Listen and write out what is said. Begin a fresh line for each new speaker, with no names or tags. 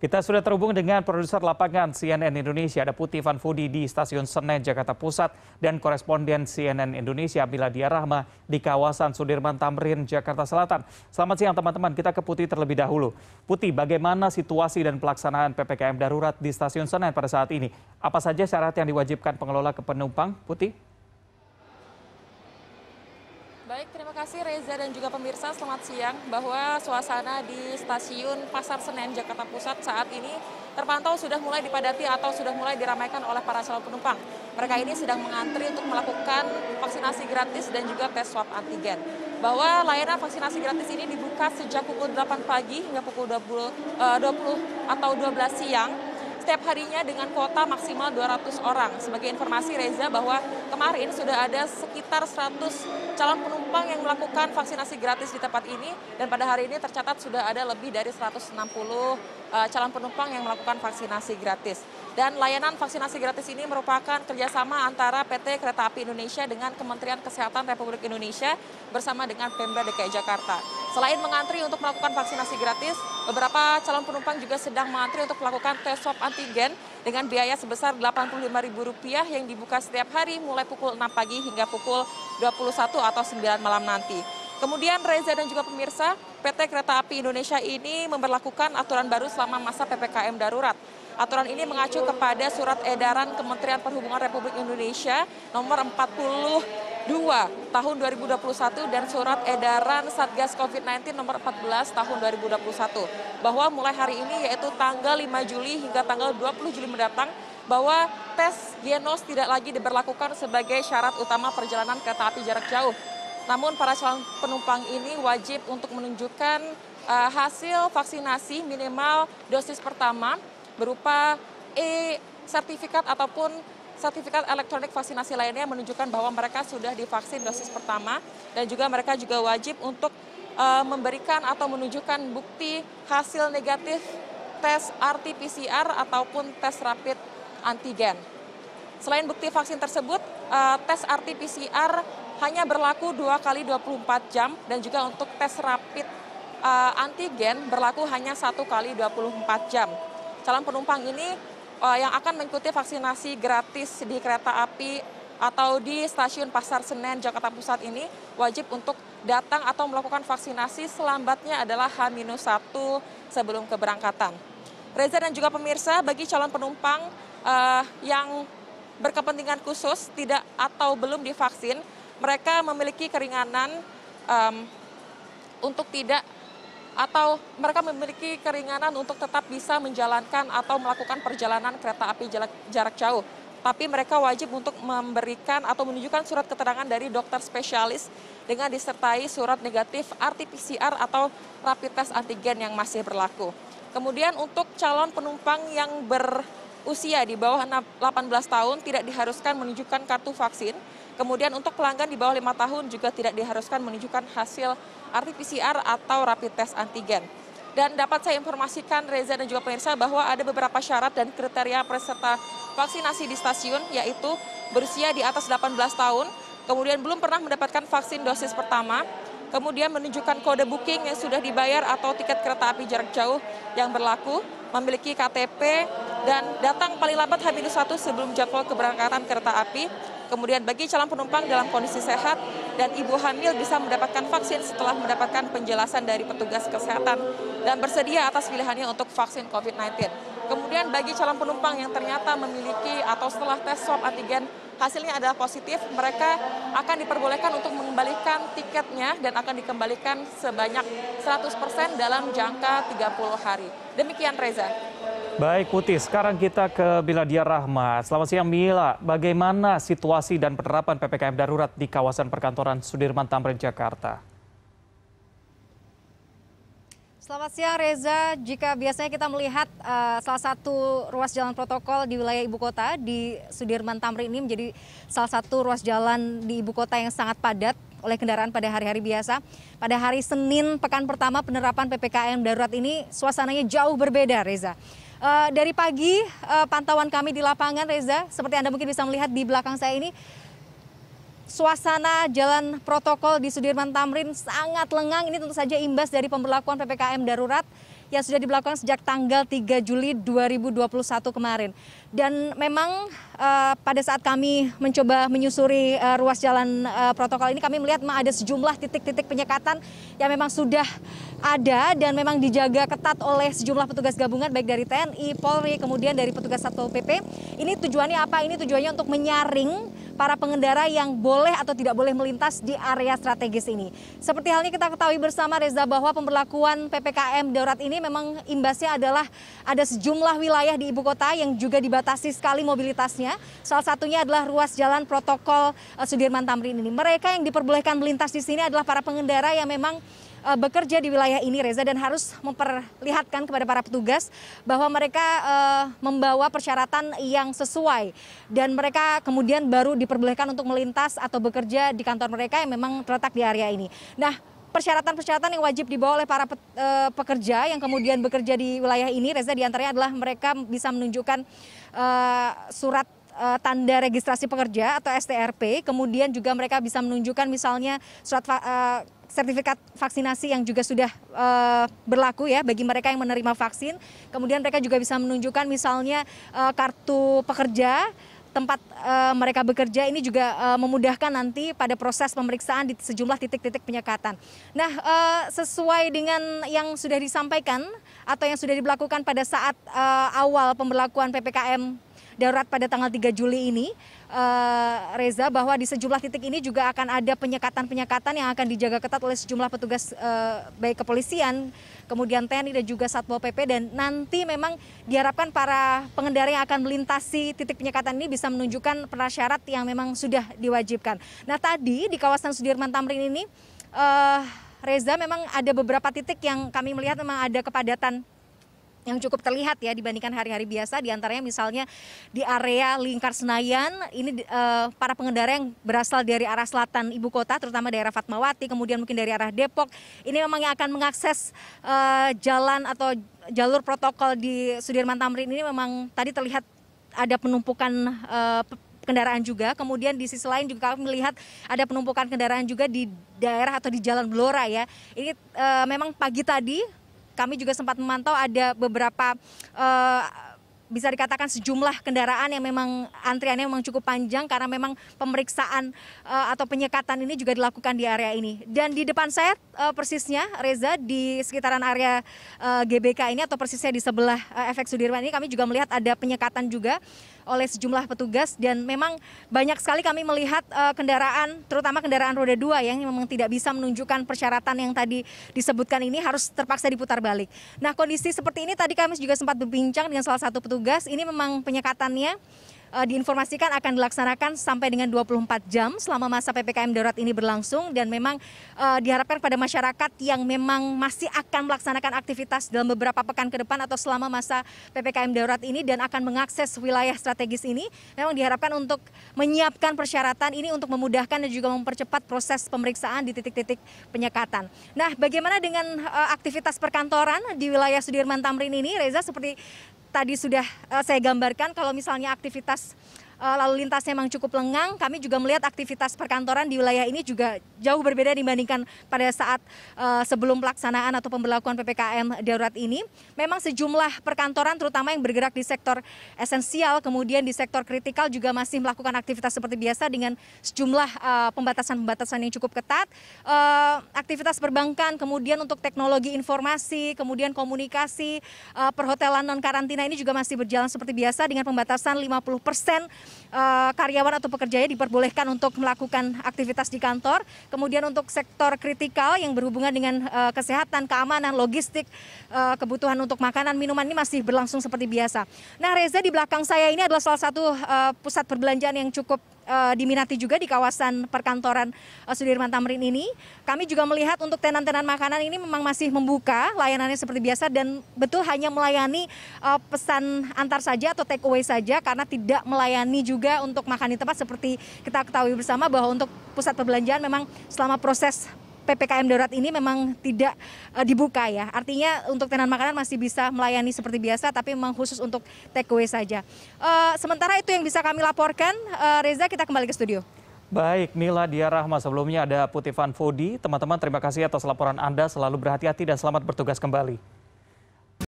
Kita sudah terhubung dengan produser lapangan CNN Indonesia, ada Putih Van Fudi di Stasiun Senen, Jakarta Pusat, dan koresponden CNN Indonesia, Miladia Rahma, di kawasan Sudirman Tamrin, Jakarta Selatan. Selamat siang teman-teman, kita ke Putih terlebih dahulu. Putih, bagaimana situasi dan pelaksanaan PPKM darurat di Stasiun Senen pada saat ini? Apa saja syarat yang diwajibkan pengelola ke penumpang, Putih? Baik, terima kasih Reza dan juga pemirsa selamat siang bahwa suasana di stasiun Pasar Senen Jakarta Pusat saat ini terpantau sudah mulai dipadati atau sudah mulai diramaikan oleh para calon penumpang. Mereka ini sedang mengantri untuk melakukan vaksinasi gratis dan juga tes swab antigen. Bahwa layanan vaksinasi gratis ini dibuka sejak pukul 8 pagi hingga pukul 20, 20 eh, atau 12 siang setiap harinya dengan kuota maksimal 200 orang. Sebagai informasi Reza bahwa kemarin sudah ada sekitar 100 calon penumpang yang melakukan vaksinasi gratis di tempat ini dan pada hari ini tercatat sudah ada lebih dari 160 puluh eh, calon penumpang yang melakukan vaksinasi gratis. Dan layanan vaksinasi gratis ini merupakan kerjasama antara PT Kereta Api Indonesia dengan Kementerian Kesehatan Republik Indonesia bersama dengan Pemda DKI Jakarta. Selain mengantri untuk melakukan vaksinasi gratis, beberapa calon penumpang juga sedang mengantri untuk melakukan tes swab antigen dengan biaya sebesar Rp85.000 yang dibuka setiap hari mulai pukul 6 pagi hingga pukul 21 atau 9 malam nanti. Kemudian Reza dan juga pemirsa, PT Kereta Api Indonesia ini memperlakukan aturan baru selama masa PPKM darurat. Aturan ini mengacu kepada surat edaran Kementerian Perhubungan Republik Indonesia nomor 40 2 tahun 2021 dan surat edaran Satgas COVID-19 nomor 14 tahun 2021 bahwa mulai hari ini yaitu tanggal 5 Juli hingga tanggal 20 Juli mendatang bahwa tes genos tidak lagi diberlakukan sebagai syarat utama perjalanan kereta api jarak jauh. Namun para calon penumpang ini wajib untuk menunjukkan uh, hasil vaksinasi minimal dosis pertama berupa e sertifikat ataupun sertifikat elektronik vaksinasi lainnya menunjukkan bahwa mereka sudah divaksin dosis pertama dan juga mereka juga wajib untuk uh, memberikan atau menunjukkan bukti hasil negatif tes RT-PCR ataupun tes rapid antigen. Selain bukti vaksin tersebut, uh, tes RT-PCR hanya berlaku dua kali 24 jam dan juga untuk tes rapid uh, antigen berlaku hanya satu kali 24 jam. Calon penumpang ini uh, yang akan mengikuti vaksinasi gratis di kereta api atau di stasiun Pasar Senen Jakarta Pusat ini wajib untuk datang atau melakukan vaksinasi selambatnya adalah H-1 sebelum keberangkatan. Reza dan juga pemirsa, bagi calon penumpang uh, yang berkepentingan khusus tidak atau belum divaksin, mereka memiliki keringanan um, untuk tidak atau mereka memiliki keringanan untuk tetap bisa menjalankan atau melakukan perjalanan kereta api jarak, jauh. Tapi mereka wajib untuk memberikan atau menunjukkan surat keterangan dari dokter spesialis dengan disertai surat negatif RT-PCR atau rapid test antigen yang masih berlaku. Kemudian untuk calon penumpang yang berusia di bawah 18 tahun tidak diharuskan menunjukkan kartu vaksin. Kemudian untuk pelanggan di bawah 5 tahun juga tidak diharuskan menunjukkan hasil RT-PCR atau rapid test antigen. Dan dapat saya informasikan Reza dan juga pemirsa bahwa ada beberapa syarat dan kriteria peserta vaksinasi di stasiun yaitu berusia di atas 18 tahun, kemudian belum pernah mendapatkan vaksin dosis pertama, kemudian menunjukkan kode booking yang sudah dibayar atau tiket kereta api jarak jauh yang berlaku, memiliki KTP, dan datang paling lambat H-1 sebelum jadwal keberangkatan kereta api. Kemudian bagi calon penumpang dalam kondisi sehat, dan ibu hamil bisa mendapatkan vaksin setelah mendapatkan penjelasan dari petugas kesehatan dan bersedia atas pilihannya untuk vaksin COVID-19. Kemudian bagi calon penumpang yang ternyata memiliki atau setelah tes swab antigen hasilnya adalah positif, mereka akan diperbolehkan untuk mengembalikan tiketnya dan akan dikembalikan sebanyak 100% dalam jangka 30 hari. Demikian Reza. Baik Putih, sekarang kita ke Biladia Rahma. Selamat siang Mila, bagaimana situasi dan penerapan PPKM darurat di kawasan perkantoran Sudirman Tamrin, Jakarta?
Selamat siang Reza. Jika biasanya kita melihat uh, salah satu ruas jalan protokol di wilayah ibu kota di Sudirman Tamrin ini menjadi salah satu ruas jalan di ibu kota yang sangat padat oleh kendaraan pada hari-hari biasa. Pada hari Senin pekan pertama penerapan PPKM darurat ini suasananya jauh berbeda Reza uh, dari pagi uh, pantauan kami di lapangan Reza, seperti Anda mungkin bisa melihat di belakang saya ini, suasana jalan protokol di Sudirman Tamrin sangat lengang. Ini tentu saja imbas dari pemberlakuan PPKM darurat yang sudah dilakukan sejak tanggal 3 Juli 2021 kemarin. Dan memang uh, pada saat kami mencoba menyusuri uh, ruas jalan uh, protokol ini kami melihat ada sejumlah titik-titik penyekatan yang memang sudah ada dan memang dijaga ketat oleh sejumlah petugas gabungan baik dari TNI, Polri, kemudian dari petugas Satpol PP. Ini tujuannya apa? Ini tujuannya untuk menyaring para pengendara yang boleh atau tidak boleh melintas di area strategis ini. Seperti halnya kita ketahui bersama Reza bahwa pemberlakuan PPKM darurat ini memang imbasnya adalah ada sejumlah wilayah di ibu kota yang juga dibatasi sekali mobilitasnya. Salah satunya adalah ruas jalan protokol eh, Sudirman Tamrin ini. Mereka yang diperbolehkan melintas di sini adalah para pengendara yang memang uh, bekerja di wilayah ini Reza dan harus memperlihatkan kepada para petugas bahwa mereka uh, membawa persyaratan yang sesuai dan mereka kemudian baru diperbolehkan untuk melintas atau bekerja di kantor mereka yang memang terletak di area ini. Nah, persyaratan-persyaratan yang wajib dibawa oleh para pe, uh, eh, pekerja yang kemudian bekerja di wilayah ini Reza diantaranya adalah mereka bisa menunjukkan uh, surat tanda registrasi pekerja atau STRP kemudian juga mereka bisa menunjukkan misalnya surat sertifikat vaksinasi yang juga sudah uh, berlaku ya bagi mereka yang menerima vaksin. Kemudian mereka juga bisa menunjukkan misalnya uh, kartu pekerja tempat uh, mereka bekerja ini juga uh, memudahkan nanti pada proses pemeriksaan di sejumlah titik-titik penyekatan. Nah, uh, sesuai dengan yang sudah disampaikan atau yang sudah diberlakukan pada saat awal pemberlakuan PPKM darurat pada tanggal 3 Juli ini, eh, Reza, bahwa di sejumlah titik ini juga akan ada penyekatan-penyekatan yang akan dijaga ketat oleh sejumlah petugas eh, baik kepolisian, kemudian TNI dan juga Satpol PP dan nanti memang diharapkan para pengendara yang akan melintasi titik penyekatan ini bisa menunjukkan prasyarat yang memang sudah diwajibkan. Nah tadi di kawasan Sudirman Tamrin ini, eh, Reza memang ada beberapa titik yang kami melihat memang ada kepadatan yang cukup terlihat ya dibandingkan hari-hari biasa diantaranya misalnya di area lingkar Senayan ini uh, para pengendara yang berasal dari arah selatan ibu kota terutama daerah Fatmawati kemudian mungkin dari arah Depok ini memang yang akan mengakses uh, jalan atau jalur protokol di Sudirman Tamrin ini memang tadi terlihat ada penumpukan uh, kendaraan juga. Kemudian di sisi lain juga kami melihat ada penumpukan kendaraan juga di daerah atau di Jalan Blora ya. Ini e, memang pagi tadi kami juga sempat memantau ada beberapa uh, bisa dikatakan sejumlah kendaraan yang memang antriannya memang cukup panjang karena memang pemeriksaan uh, atau penyekatan ini juga dilakukan di area ini. Dan di depan saya uh, persisnya Reza di sekitaran area uh, GBK ini atau persisnya di sebelah uh, efek Sudirman ini kami juga melihat ada penyekatan juga oleh sejumlah petugas dan memang banyak sekali kami melihat uh, kendaraan terutama kendaraan roda dua ya, yang memang tidak bisa menunjukkan persyaratan yang tadi disebutkan ini harus terpaksa diputar balik. Nah kondisi seperti ini tadi kami juga sempat berbincang dengan salah satu petugas ini memang penyekatannya uh, diinformasikan akan dilaksanakan sampai dengan 24 jam selama masa PPKM darurat ini berlangsung dan memang uh, diharapkan pada masyarakat yang memang masih akan melaksanakan aktivitas dalam beberapa pekan ke depan atau selama masa PPKM darurat ini dan akan mengakses wilayah strategis ini memang diharapkan untuk menyiapkan persyaratan ini untuk memudahkan dan juga mempercepat proses pemeriksaan di titik-titik penyekatan. Nah, bagaimana dengan uh, aktivitas perkantoran di wilayah Sudirman Tamrin ini Reza seperti tadi sudah eh, saya gambarkan kalau misalnya aktivitas Eh, lalu lintasnya memang cukup lengang. Kami juga melihat aktivitas perkantoran di wilayah ini juga jauh berbeda dibandingkan pada saat eh, sebelum pelaksanaan atau pemberlakuan PPKM darurat ini. Memang sejumlah perkantoran terutama yang bergerak di sektor esensial kemudian di sektor kritikal juga masih melakukan aktivitas seperti biasa dengan sejumlah eh, pembatasan-pembatasan yang cukup ketat. aktivitas perbankan kemudian untuk teknologi informasi, kemudian komunikasi, perhotelan non karantina ini juga masih berjalan seperti biasa dengan pembatasan 50 persen Eh, karyawan atau pekerjanya diperbolehkan untuk melakukan aktivitas di kantor. Kemudian untuk sektor kritikal yang berhubungan dengan eh, kesehatan, keamanan, logistik, eh, kebutuhan untuk makanan, minuman ini masih berlangsung seperti biasa. Nah, Reza di belakang saya ini adalah salah satu pusat perbelanjaan yang cukup uh, diminati juga di kawasan perkantoran uh, Sudirman Tamrin ini. Kami juga melihat untuk tenan-tenan makanan ini memang masih membuka layanannya seperti biasa dan betul hanya melayani uh, pesan antar saja atau take away saja karena tidak melayani juga untuk makan di tempat seperti kita ketahui bersama bahwa untuk pusat perbelanjaan memang selama proses PPKM darurat ini memang tidak uh, dibuka ya. Artinya untuk tenan makanan masih bisa melayani seperti biasa tapi memang khusus untuk take away saja. Uh, sementara itu yang bisa kami laporkan uh, Reza kita kembali ke studio.
Baik, Nila Dia Rahma. Sebelumnya ada Putifan Fodi. Teman-teman, terima kasih atas laporan Anda. Selalu berhati-hati dan selamat bertugas kembali.